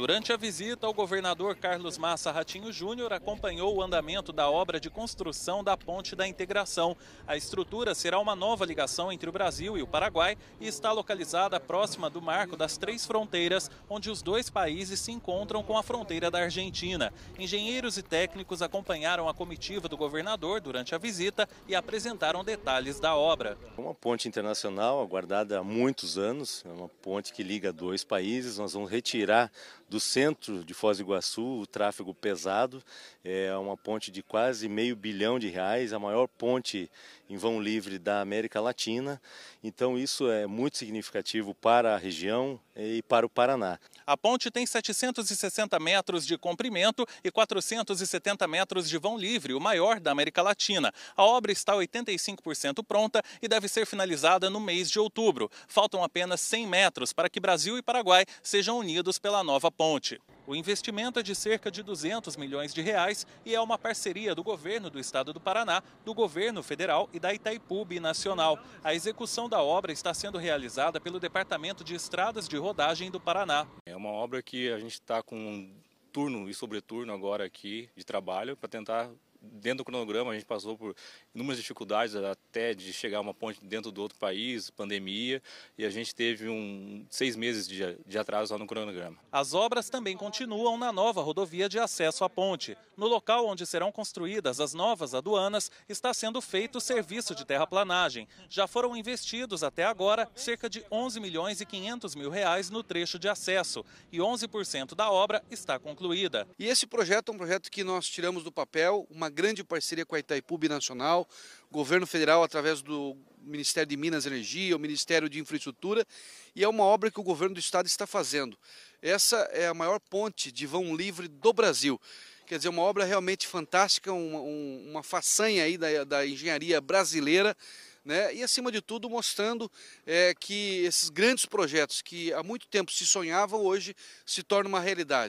Durante a visita, o governador Carlos Massa Ratinho Júnior acompanhou o andamento da obra de construção da Ponte da Integração. A estrutura será uma nova ligação entre o Brasil e o Paraguai e está localizada próxima do marco das três fronteiras, onde os dois países se encontram com a fronteira da Argentina. Engenheiros e técnicos acompanharam a comitiva do governador durante a visita e apresentaram detalhes da obra. É uma ponte internacional aguardada há muitos anos, é uma ponte que liga dois países. Nós vamos retirar do centro de Foz do Iguaçu, o tráfego pesado, é uma ponte de quase meio bilhão de reais, a maior ponte em vão livre da América Latina. Então isso é muito significativo para a região é, e para o Paraná. A ponte tem 760 metros de comprimento e 470 metros de vão livre, o maior da América Latina. A obra está 85% pronta e deve ser finalizada no mês de outubro. Faltam apenas 100 metros para que Brasil e Paraguai sejam unidos pela nova ponte. O investimento é de cerca de 200 milhões de reais e é uma parceria do governo do estado do Paraná, do governo federal e da Itaipu Nacional. A execução da obra está sendo realizada pelo Departamento de Estradas de Rodagem do Paraná. É uma obra que a gente está com um turno e sobreturno agora aqui de trabalho para tentar dentro do cronograma, a gente passou por inúmeras dificuldades, até de chegar a uma ponte dentro do outro país, pandemia, e a gente teve um, seis meses de, de atraso lá no cronograma. As obras também continuam na nova rodovia de acesso à ponte. No local onde serão construídas as novas aduanas, está sendo feito o serviço de terraplanagem. Já foram investidos até agora cerca de 11 milhões e 500 mil reais no trecho de acesso, e 11% da obra está concluída. E esse projeto é um projeto que nós tiramos do papel, uma grande parceria com a Itaipu Binacional, governo federal através do Ministério de Minas e Energia, o Ministério de Infraestrutura, e é uma obra que o governo do estado está fazendo. Essa é a maior ponte de vão livre do Brasil. Quer dizer, uma obra realmente fantástica, uma, uma façanha aí da, da engenharia brasileira. Né? e acima de tudo mostrando é, que esses grandes projetos que há muito tempo se sonhavam hoje se tornam uma realidade.